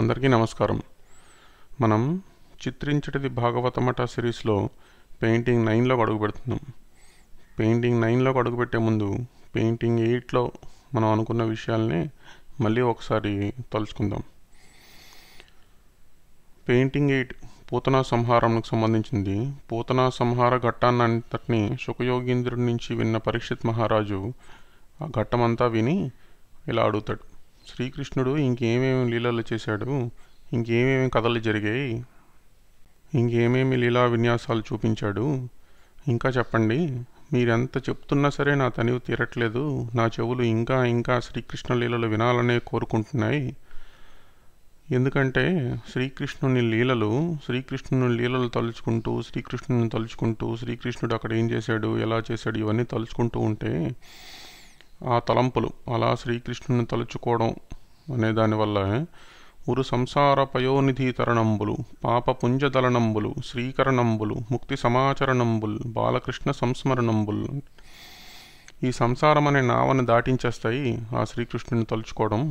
అందరికీ నమస్కారం మనం చిత్రించటిది భాగవతమట సిరీస్లో పెయింటింగ్ నైన్లోకి అడుగు పెడుతున్నాం పెయింటింగ్ నైన్లోకి అడుగు పెట్టే ముందు పెయింటింగ్ ఎయిట్లో మనం అనుకున్న విషయాల్ని మళ్ళీ ఒకసారి తలుచుకుందాం పెయింటింగ్ ఎయిట్ పూతనా సంహారంకు సంబంధించింది పూతనా సంహార ఘట్టాన్నంతటిని సుఖయోగీంద్రుడి నుంచి విన్న పరీక్షిత్ మహారాజు ఆ ఘట్టమంతా విని ఇలా అడుగుతాడు శ్రీకృష్ణుడు ఇంకేమేమి లీలలు చేశాడు ఇంకేమేమి కథలు జరిగాయి ఇంకేమేమి లీలా విన్యాసాలు చూపించాడు ఇంకా చెప్పండి మీరెంత చెప్తున్నా సరే నా తనివి తీరట్లేదు నా చెవులు ఇంకా ఇంకా శ్రీకృష్ణ లీలలు వినాలనే కోరుకుంటున్నాయి ఎందుకంటే శ్రీకృష్ణుని లీలలు శ్రీకృష్ణుని లీలలు తలుచుకుంటూ శ్రీకృష్ణుని తలుచుకుంటూ శ్రీకృష్ణుడు అక్కడ ఏం చేశాడు ఎలా చేశాడు ఇవన్నీ తలుచుకుంటూ ఉంటే ఆ తలంపులు అలా శ్రీకృష్ణుని తలుచుకోవడం అనే దానివల్ల ఉరు సంసార పయోనిధి పయోనిధీతరణంబులు పాపపుంజదలనంబులు శ్రీకరణంబులు ముక్తి సమాచరణంబులు బాలకృష్ణ సంస్మరణంబులు ఈ సంసారం అనే నావను దాటించేస్తాయి ఆ శ్రీకృష్ణుని తలుచుకోవడం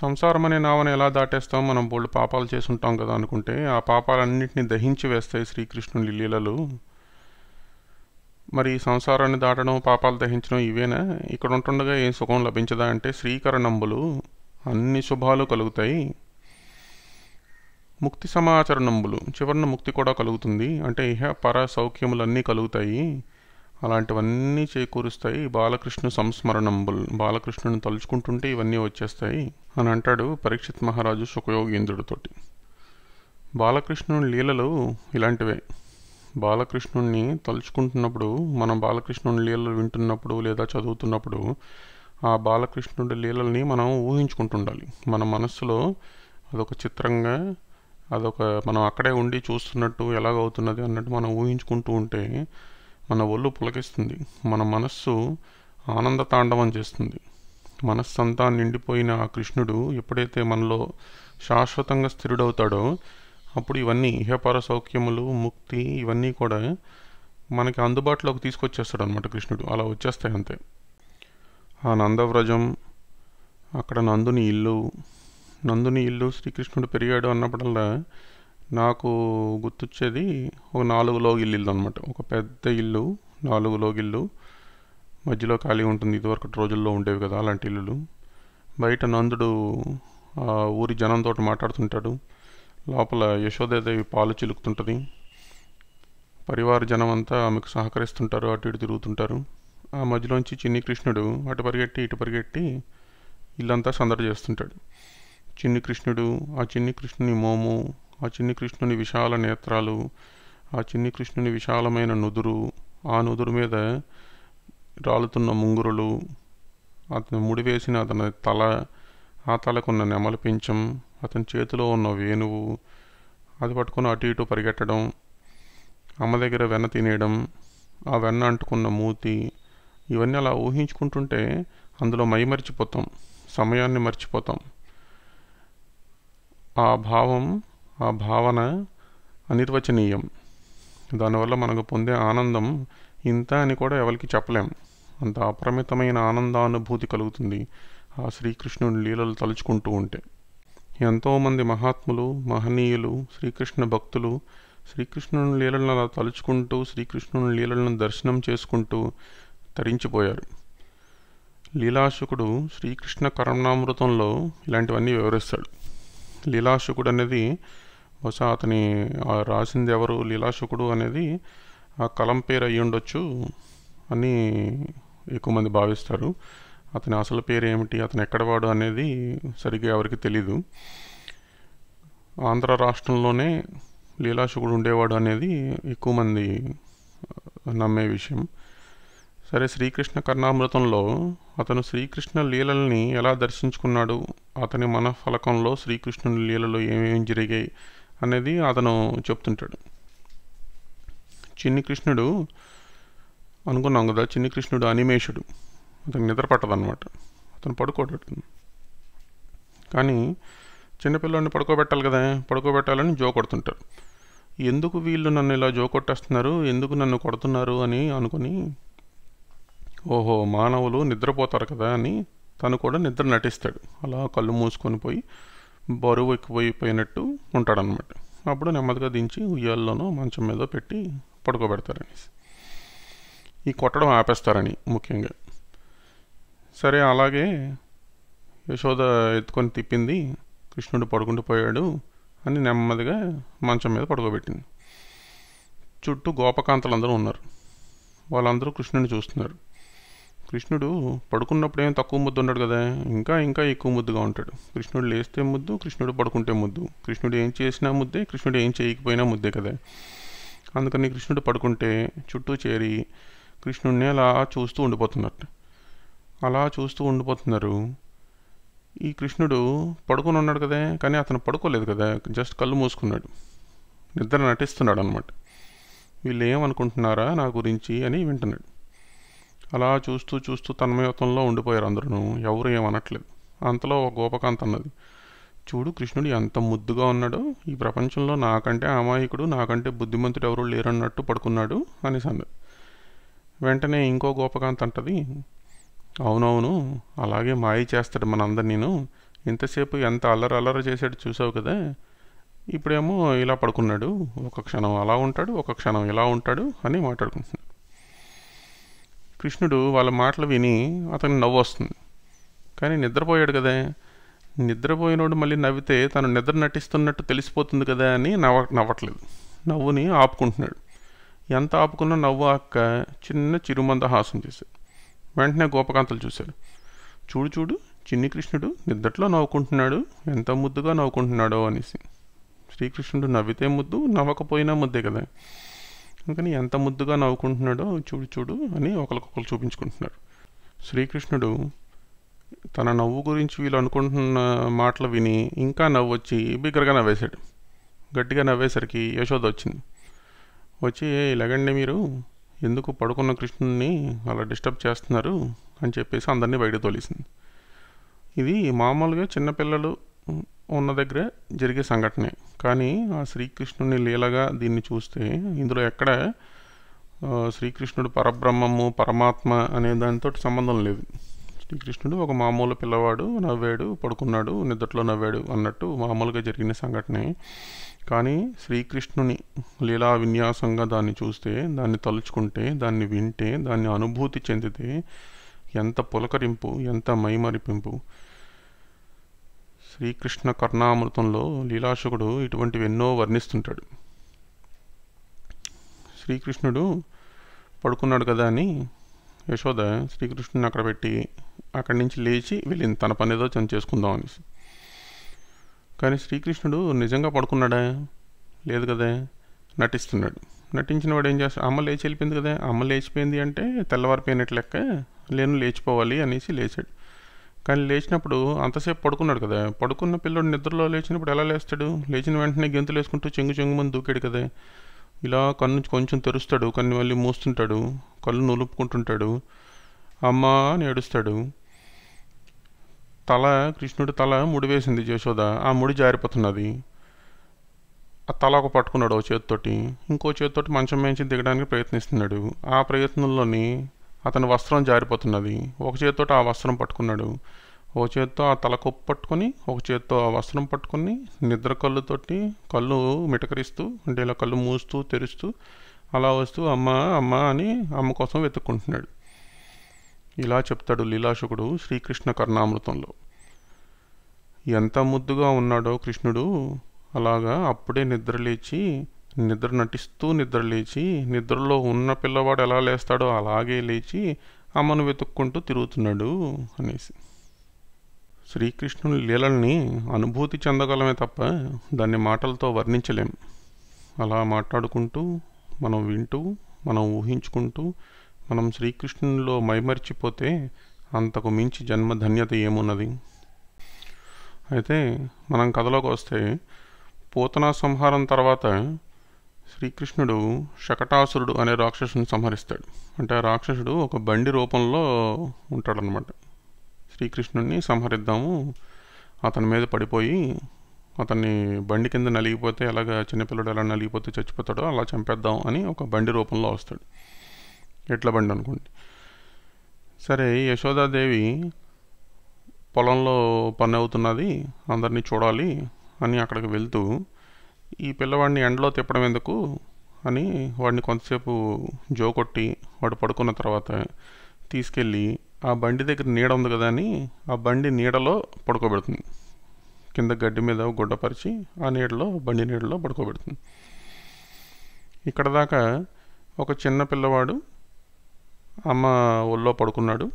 సంసారం అనే నావను ఎలా దాటేస్తాం మనం బోళ్ళు పాపాలు చేసుంటాం కదా అనుకుంటే ఆ పాపాలన్నింటినీ దహించి వేస్తాయి శ్రీకృష్ణుని లీలలు మరి సంసారాన్ని దాటడం పాపాలు దహించడం ఇవేనా ఇక్కడ ఉంటుండగా ఏం సుఖం లభించదా అంటే శ్రీకరణంబులు అన్ని శుభాలు కలుగుతాయి ముక్తి సమాచరణంబులు చివరిన ముక్తి కూడా కలుగుతుంది అంటే ఇహ పర సౌఖ్యములన్నీ కలుగుతాయి అలాంటివన్నీ చేకూరుస్తాయి బాలకృష్ణ సంస్మరణంబులు బాలకృష్ణుని తలుచుకుంటుంటే ఇవన్నీ వచ్చేస్తాయి అని అంటాడు పరీక్షిత్ మహారాజు సుఖయోగేంద్రుడితోటి బాలకృష్ణుని లీలలు ఇలాంటివే బాలకృష్ణుణ్ణి తలుచుకుంటున్నప్పుడు మనం బాలకృష్ణుని లీలలు వింటున్నప్పుడు లేదా చదువుతున్నప్పుడు ఆ బాలకృష్ణుడి లీలల్ని మనం ఊహించుకుంటుండాలి మన మనస్సులో అదొక చిత్రంగా అదొక మనం అక్కడే ఉండి చూస్తున్నట్టు ఎలాగవుతున్నది అన్నట్టు మనం ఊహించుకుంటూ ఉంటే మన ఒళ్ళు పులకిస్తుంది మన మనస్సు ఆనంద తాండవం చేస్తుంది మనస్సంతా నిండిపోయిన ఆ కృష్ణుడు ఎప్పుడైతే మనలో శాశ్వతంగా స్థిరుడవుతాడో అప్పుడు ఇవన్నీ ఇహపార సౌఖ్యములు ముక్తి ఇవన్నీ కూడా మనకి అందుబాటులోకి తీసుకొచ్చేస్తాడు అనమాట కృష్ణుడు అలా వచ్చేస్తాయి అంతే ఆ నందవ్రజం అక్కడ నందుని ఇల్లు నందుని ఇల్లు శ్రీకృష్ణుడు పెరిగాడు అన్నప్పుడల్లా నాకు గుర్తొచ్చేది ఒక నాలుగు లోగిల్లు ఇల్లు అనమాట ఒక పెద్ద ఇల్లు నాలుగు లోగిల్లు మధ్యలో ఖాళీ ఉంటుంది ఇదివరకు రోజుల్లో ఉండేవి కదా అలాంటి ఇల్లులు బయట నందుడు ఊరి జనంతో మాట్లాడుతుంటాడు లోపల యశోదేదేవి పాలు చిలుకుతుంటుంది పరివార జనమంతా ఆమెకు సహకరిస్తుంటారు అటు ఇటు తిరుగుతుంటారు ఆ మధ్యలోంచి చిన్ని కృష్ణుడు అటు పరిగెట్టి ఇటు పరిగెట్టి ఇల్లంతా సందడి చేస్తుంటాడు చిన్ని కృష్ణుడు ఆ చిన్ని కృష్ణుని మోము ఆ చిన్ని కృష్ణుని విశాల నేత్రాలు ఆ చిన్ని కృష్ణుని విశాలమైన నుదురు ఆ నుదురు మీద రాలుతున్న ముంగురులు అతను ముడివేసిన అతని తల ఆ తలకున్న నెమల పింఛం అతని చేతిలో ఉన్న వేణువు అది పట్టుకుని అటు ఇటు పరిగెట్టడం అమ్మ దగ్గర వెన్న తినేయడం ఆ వెన్న అంటుకున్న మూతి ఇవన్నీ అలా ఊహించుకుంటుంటే అందులో మై మర్చిపోతాం సమయాన్ని మర్చిపోతాం ఆ భావం ఆ భావన అనిర్వచనీయం దానివల్ల మనకు పొందే ఆనందం ఇంత అని కూడా ఎవరికి చెప్పలేం అంత అపరిమితమైన ఆనందానుభూతి కలుగుతుంది ఆ శ్రీకృష్ణుని లీలలు తలుచుకుంటూ ఉంటే ఎంతోమంది మహాత్ములు మహనీయులు శ్రీకృష్ణ భక్తులు శ్రీకృష్ణుని లీలలను అలా తలుచుకుంటూ శ్రీకృష్ణుని లీలలను దర్శనం చేసుకుంటూ తరించిపోయారు లీలాశుకుడు శ్రీకృష్ణ కరుణామృతంలో ఇలాంటివన్నీ వివరిస్తాడు లీలాశుకుడు అనేది బహుశా అతని రాసింది ఎవరు లీలాశుకుడు అనేది ఆ కలం పేరు అయ్యి ఉండొచ్చు అని ఎక్కువ మంది భావిస్తారు అతని అసలు పేరు ఏమిటి అతను ఎక్కడవాడు అనేది సరిగ్గా ఎవరికి తెలీదు ఆంధ్ర రాష్ట్రంలోనే లీలాశుకుడు ఉండేవాడు అనేది ఎక్కువ మంది నమ్మే విషయం సరే శ్రీకృష్ణ కర్ణామృతంలో అతను శ్రీకృష్ణ లీలల్ని ఎలా దర్శించుకున్నాడు అతని మన ఫలకంలో శ్రీకృష్ణుని లీలలో ఏమేమి జరిగాయి అనేది అతను చెప్తుంటాడు చిన్ని కృష్ణుడు అనుకున్నాం కదా చిన్ని కృష్ణుడు అనిమేషుడు అతనికి నిద్ర పట్టదు అనమాట అతను పడుకోబెట్టింది కానీ చిన్నపిల్లని పడుకోబెట్టాలి కదా పడుకోబెట్టాలని జో కొడుతుంటారు ఎందుకు వీళ్ళు నన్ను ఇలా జో కొట్టేస్తున్నారు ఎందుకు నన్ను కొడుతున్నారు అని అనుకుని ఓహో మానవులు నిద్రపోతారు కదా అని తను కూడా నిద్ర నటిస్తాడు అలా కళ్ళు మూసుకొని పోయి బరువు ఎక్కువైపోయినట్టు ఉంటాడనమాట అప్పుడు నెమ్మదిగా దించి ఉయ్యాల్లోనో మంచం మీద పెట్టి పడుకోబెడతారని ఈ కొట్టడం ఆపేస్తారని ముఖ్యంగా సరే అలాగే యశోద ఎత్తుకొని తిప్పింది కృష్ణుడు పడుకుంటూ పోయాడు అని నెమ్మదిగా మంచం మీద పడుకోబెట్టింది చుట్టూ గోపకాంతలు అందరూ ఉన్నారు వాళ్ళందరూ కృష్ణుని చూస్తున్నారు కృష్ణుడు పడుకున్నప్పుడు ఏం తక్కువ ముద్దు ఉన్నాడు కదా ఇంకా ఇంకా ఎక్కువ ముద్దుగా ఉంటాడు కృష్ణుడు లేస్తే ముద్దు కృష్ణుడు పడుకుంటే ముద్దు కృష్ణుడు ఏం చేసినా ముద్దే కృష్ణుడు ఏం చేయకపోయినా ముద్దే కదా అందుకని కృష్ణుడు పడుకుంటే చుట్టూ చేరి కృష్ణుడిని అలా చూస్తూ ఉండిపోతున్నట్టు అలా చూస్తూ ఉండిపోతున్నారు ఈ కృష్ణుడు పడుకొని ఉన్నాడు కదా కానీ అతను పడుకోలేదు కదా జస్ట్ కళ్ళు మూసుకున్నాడు నిద్ర నటిస్తున్నాడు అనమాట వీళ్ళు ఏమనుకుంటున్నారా నా గురించి అని వింటున్నాడు అలా చూస్తూ చూస్తూ తన్మయత్వంలో ఉండిపోయారు అందరూ ఎవరు ఏమనట్లేదు అంతలో ఒక గోపకాంత్ అన్నది చూడు కృష్ణుడు ఎంత ముద్దుగా ఉన్నాడో ఈ ప్రపంచంలో నాకంటే అమాయకుడు నాకంటే బుద్ధిమంతుడు ఎవరు లేరన్నట్టు పడుకున్నాడు అనేసి అన్నది వెంటనే ఇంకో గోపకాంత్ అంటది అవునవును అలాగే మాయ చేస్తాడు మనందరినీను ఇంతసేపు ఎంత అల్లరి అల్లరి చేశాడు చూసావు కదా ఇప్పుడేమో ఇలా పడుకున్నాడు ఒక క్షణం అలా ఉంటాడు ఒక క్షణం ఇలా ఉంటాడు అని మాట్లాడుకుంటున్నాడు కృష్ణుడు వాళ్ళ మాటలు విని అతను నవ్వు వస్తుంది కానీ నిద్రపోయాడు కదా నిద్రపోయినోడు మళ్ళీ నవ్వితే తను నిద్ర నటిస్తున్నట్టు తెలిసిపోతుంది కదా అని నవ్వ నవ్వట్లేదు నవ్వుని ఆపుకుంటున్నాడు ఎంత ఆపుకున్నా నవ్వు అక్క చిన్న చిరుమంద హాసం చేశాడు వెంటనే గోపకాంతలు చూశాడు చూడు చూడు చిన్ని కృష్ణుడు నిద్రట్లో నవ్వుకుంటున్నాడు ఎంత ముద్దుగా నవ్వుకుంటున్నాడో అనేసి శ్రీకృష్ణుడు నవ్వితే ముద్దు నవ్వకపోయినా ముద్దే కదా అందుకని ఎంత ముద్దుగా నవ్వుకుంటున్నాడో చూడు చూడు అని ఒకరికొకరు చూపించుకుంటున్నారు శ్రీకృష్ణుడు తన నవ్వు గురించి వీళ్ళు అనుకుంటున్న మాటలు విని ఇంకా నవ్వు వచ్చి బిగ్గరగా నవ్వేశాడు గట్టిగా నవ్వేసరికి యశోద వచ్చింది వచ్చి ఇలాగండి మీరు ఎందుకు పడుకున్న కృష్ణుని అలా డిస్టర్బ్ చేస్తున్నారు అని చెప్పేసి అందరినీ బయట తోలేసింది ఇది మామూలుగా చిన్నపిల్లలు ఉన్న దగ్గర జరిగే సంఘటనే కానీ ఆ శ్రీకృష్ణుని లీలగా దీన్ని చూస్తే ఇందులో ఎక్కడ శ్రీకృష్ణుడు పరబ్రహ్మము పరమాత్మ అనే దానితోటి సంబంధం లేదు శ్రీకృష్ణుడు ఒక మామూలు పిల్లవాడు నవ్వాడు పడుకున్నాడు నిద్రలో నవ్వాడు అన్నట్టు మామూలుగా జరిగిన సంఘటనే కానీ శ్రీకృష్ణుని లీలా విన్యాసంగా దాన్ని చూస్తే దాన్ని తలుచుకుంటే దాన్ని వింటే దాన్ని అనుభూతి చెందితే ఎంత పులకరింపు ఎంత మైమరిపింపు శ్రీకృష్ణ కర్ణామృతంలో లీలాశకుడు ఇటువంటివి ఎన్నో వర్ణిస్తుంటాడు శ్రీకృష్ణుడు పడుకున్నాడు కదా అని యశోద శ్రీకృష్ణుని అక్కడ పెట్టి అక్కడి నుంచి లేచి వెళ్ళింది తన పని ఏదో చని చేసుకుందాం అనేసి కానీ శ్రీకృష్ణుడు నిజంగా పడుకున్నాడా లేదు కదా నటిస్తున్నాడు నటించిన వాడు ఏం చేస్తాడు అమ్మ లేచి వెళ్ళిపోయింది కదా అమ్మ లేచిపోయింది అంటే తెల్లవారిపోయినట్టు లెక్క లేను లేచిపోవాలి అనేసి లేచాడు కానీ లేచినప్పుడు అంతసేపు పడుకున్నాడు కదా పడుకున్న పిల్లడు నిద్రలో లేచినప్పుడు ఎలా లేస్తాడు లేచిన వెంటనే గెంతులు వేసుకుంటూ చెంగు చెంగు మంది దూకాడు కదా ఇలా కన్ను కొంచెం తెరుస్తాడు కన్ను మళ్ళీ మూస్తుంటాడు కళ్ళు నులుపుకుంటుంటాడు అమ్మా అని ఏడుస్తాడు తల కృష్ణుడి తల ముడివేసింది యశోద ఆ ముడి జారిపోతున్నది ఆ తల ఒక పట్టుకున్నాడు ఓ చేతితోటి ఇంకో చేతితోటి మంచం మేంచి దిగడానికి ప్రయత్నిస్తున్నాడు ఆ ప్రయత్నంలోని అతని వస్త్రం జారిపోతున్నది ఒక చేతితోటి ఆ వస్త్రం పట్టుకున్నాడు ఒక చేతితో ఆ తలకొప్పు పట్టుకొని ఒక చేతితో ఆ వస్త్రం పట్టుకొని నిద్ర కళ్ళుతోటి కళ్ళు మిటకరిస్తూ అంటే ఇలా కళ్ళు మూస్తూ తెరుస్తూ అలా వస్తూ అమ్మ అమ్మ అని అమ్మ కోసం వెతుక్కుంటున్నాడు ఇలా చెప్తాడు లీలాశుకుడు శ్రీకృష్ణ కర్ణామృతంలో ఎంత ముద్దుగా ఉన్నాడో కృష్ణుడు అలాగా అప్పుడే నిద్రలేచి నిద్ర నటిస్తూ నిద్రలేచి నిద్రలో ఉన్న పిల్లవాడు ఎలా లేస్తాడో అలాగే లేచి అమ్మను వెతుక్కుంటూ తిరుగుతున్నాడు అనేసి శ్రీకృష్ణుని లీలల్ని అనుభూతి చెందగలమే తప్ప దాన్ని మాటలతో వర్ణించలేం అలా మాట్లాడుకుంటూ మనం వింటూ మనం ఊహించుకుంటూ మనం శ్రీకృష్ణునిలో మైమర్చిపోతే అంతకు మించి జన్మ ధన్యత ఏమున్నది అయితే మనం కథలోకి వస్తే పోతన సంహారం తర్వాత శ్రీకృష్ణుడు శకటాసురుడు అనే రాక్షసుని సంహరిస్తాడు అంటే ఆ రాక్షసుడు ఒక బండి రూపంలో ఉంటాడనమాట శ్రీకృష్ణుడిని సంహరిద్దాము అతని మీద పడిపోయి అతన్ని బండి కింద నలిగిపోతే ఎలాగ చిన్నపిల్లడు ఎలా నలిగిపోతే చచ్చిపోతాడో అలా చంపేద్దాం అని ఒక బండి రూపంలో వస్తాడు ఎట్ల బండి అనుకోండి సరే యశోదాదేవి పొలంలో పని అవుతున్నది అందరినీ చూడాలి అని అక్కడికి వెళ్తూ ఈ పిల్లవాడిని ఎండలో తిప్పడం ఎందుకు అని వాడిని కొంతసేపు జో కొట్టి వాడు పడుకున్న తర్వాత తీసుకెళ్ళి ఆ బండి దగ్గర నీడ ఉంది కదా అని ఆ బండి నీడలో పడుకోబెడుతుంది కింద గడ్డి మీద గుడ్డపరిచి ఆ నీడలో బండి నీడలో పడుకోబెడుతుంది ఇక్కడ దాకా ఒక చిన్న పిల్లవాడు అమ్మ ఒళ్ళో పడుకున్నాడు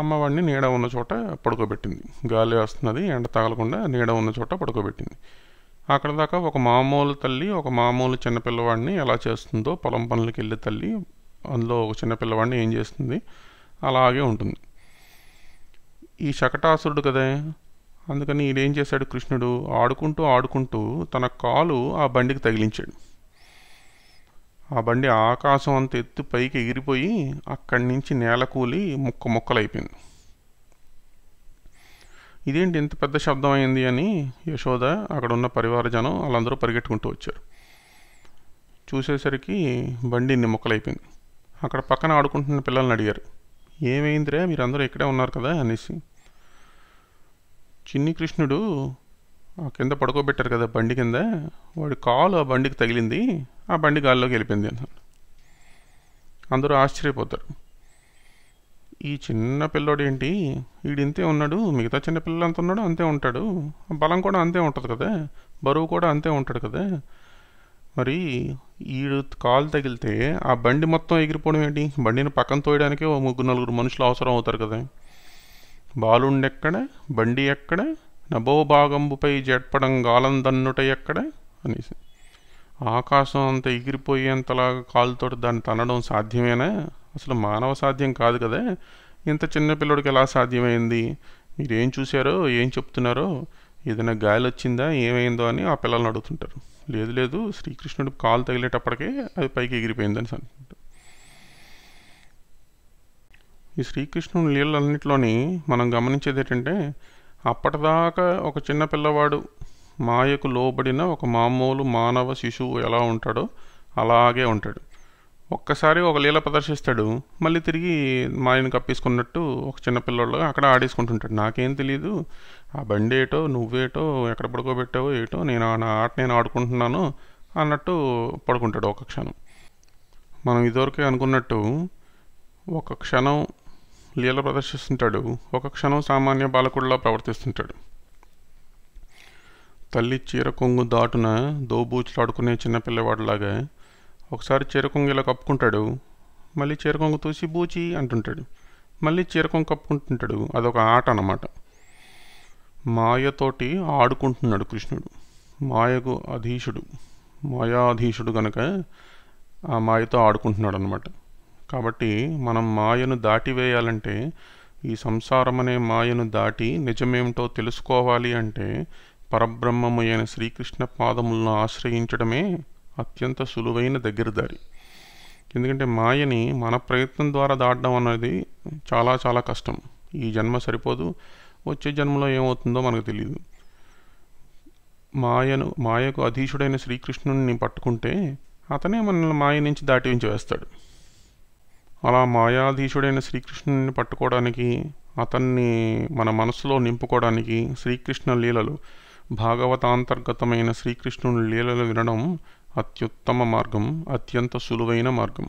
అమ్మ వాడిని నీడ ఉన్న చోట పడుకోబెట్టింది గాలి వస్తున్నది ఎండ తగలకుండా నీడ ఉన్న చోట పడుకోబెట్టింది అక్కడ దాకా ఒక మామూలు తల్లి ఒక మామూలు చిన్నపిల్లవాడిని ఎలా చేస్తుందో పొలం పనులకి వెళ్ళే తల్లి అందులో ఒక చిన్నపిల్లవాడిని ఏం చేస్తుంది అలాగే ఉంటుంది ఈ శకటాసురుడు కదే అందుకని ఈడేం చేశాడు కృష్ణుడు ఆడుకుంటూ ఆడుకుంటూ తన కాలు ఆ బండికి తగిలించాడు ఆ బండి ఆకాశం అంత ఎత్తు పైకి ఎగిరిపోయి అక్కడి నుంచి నేల కూలి ముక్క ముక్కలైపోయింది ఇదేంటి ఇంత పెద్ద శబ్దం అయింది అని యశోద అక్కడ ఉన్న పరివారజనం వాళ్ళందరూ పరిగెట్టుకుంటూ వచ్చారు చూసేసరికి బండి ఇన్ని ముక్కలైపోయింది అక్కడ పక్కన ఆడుకుంటున్న పిల్లల్ని అడిగారు ఏమైందిరా మీరందరూ ఇక్కడే ఉన్నారు కదా అనేసి చిన్ని కృష్ణుడు కింద పడుకోబెట్టారు కదా బండి కింద వాడి కాలు ఆ బండికి తగిలింది ఆ బండి గాల్లోకి వెళ్ళిపోయింది అన్నాడు అందరూ ఆశ్చర్యపోతారు ఈ చిన్న పిల్లోడు ఏంటి వీడింతే ఉన్నాడు మిగతా చిన్న పిల్లలు అంత ఉన్నాడు అంతే ఉంటాడు బలం కూడా అంతే ఉంటుంది కదా బరువు కూడా అంతే ఉంటాడు కదా మరి ఈడు కాలు తగిలితే ఆ బండి మొత్తం ఎగిరిపోవడం ఏంటి బండిని పక్కన తోయడానికే ఓ ముగ్గురు నలుగురు మనుషులు అవసరం అవుతారు కదా బాలుండెక్కడ బండి ఎక్కడ నభోభాగంబుపై దన్నుట ఎక్కడ అనేసి ఆకాశం అంత ఎగిరిపోయేంతలాగా కాలుతో దాన్ని తనడం సాధ్యమేనా అసలు మానవ సాధ్యం కాదు కదా ఇంత చిన్న పిల్లడికి ఎలా సాధ్యమైంది మీరేం చూశారో ఏం చెప్తున్నారో ఏదైనా గాలి వచ్చిందా ఏమైందో అని ఆ పిల్లల్ని అడుగుతుంటారు లేదు లేదు శ్రీకృష్ణుడు కాలు తగిలేటప్పటికే అది పైకి ఎగిరిపోయిందని అనుకుంటారు ఈ శ్రీకృష్ణుని నీళ్ళన్నింటిలోని మనం గమనించేది ఏంటంటే అప్పటిదాకా ఒక చిన్న పిల్లవాడు మాయకు లోబడిన ఒక మామూలు మానవ శిశువు ఎలా ఉంటాడో అలాగే ఉంటాడు ఒక్కసారి ఒక లీల ప్రదర్శిస్తాడు మళ్ళీ తిరిగి మాయను కప్పేసుకున్నట్టు ఒక చిన్న పిల్లలు అక్కడ ఆడేసుకుంటుంటాడు నాకేం తెలియదు ఆ బండి ఏటో నువ్వేటో ఎక్కడ పడుకోబెట్టావో ఏటో నేను నా ఆట నేను ఆడుకుంటున్నాను అన్నట్టు పడుకుంటాడు ఒక క్షణం మనం ఇదివరకే అనుకున్నట్టు ఒక క్షణం లీల ప్రదర్శిస్తుంటాడు ఒక క్షణం సామాన్య బాలకుడిలా ప్రవర్తిస్తుంటాడు తల్లి చీర కొంగు దాటున దోబూచులాడుకునే చిన్నపిల్లవాడులాగా ఒకసారి చీర కొంగు ఇలా కప్పుకుంటాడు మళ్ళీ చీర కొంగు తూసి బూచి అంటుంటాడు మళ్ళీ చీర కొంగు కప్పుకుంటుంటాడు అదొక ఆట అన్నమాట మాయతోటి ఆడుకుంటున్నాడు కృష్ణుడు మాయకు అధీశుడు మాయాధీశుడు కనుక ఆ మాయతో ఆడుకుంటున్నాడు అనమాట కాబట్టి మనం మాయను దాటివేయాలంటే ఈ సంసారం అనే మాయను దాటి నిజమేమిటో తెలుసుకోవాలి అంటే పరబ్రహ్మము అయిన శ్రీకృష్ణ పాదములను ఆశ్రయించడమే అత్యంత సులువైన దగ్గరదారి ఎందుకంటే మాయని మన ప్రయత్నం ద్వారా దాటడం అనేది చాలా చాలా కష్టం ఈ జన్మ సరిపోదు వచ్చే జన్మలో ఏమవుతుందో మనకు తెలియదు మాయను మాయకు అధీశుడైన శ్రీకృష్ణుని పట్టుకుంటే అతనే మనల్ని మాయ నుంచి ఉంచి వేస్తాడు అలా మాయాధీశుడైన శ్రీకృష్ణుని పట్టుకోవడానికి అతన్ని మన మనసులో నింపుకోవడానికి శ్రీకృష్ణ లీలలు భాగవతాంతర్గతమైన శ్రీకృష్ణుని లీలలు వినడం అత్యుత్తమ మార్గం అత్యంత సులువైన మార్గం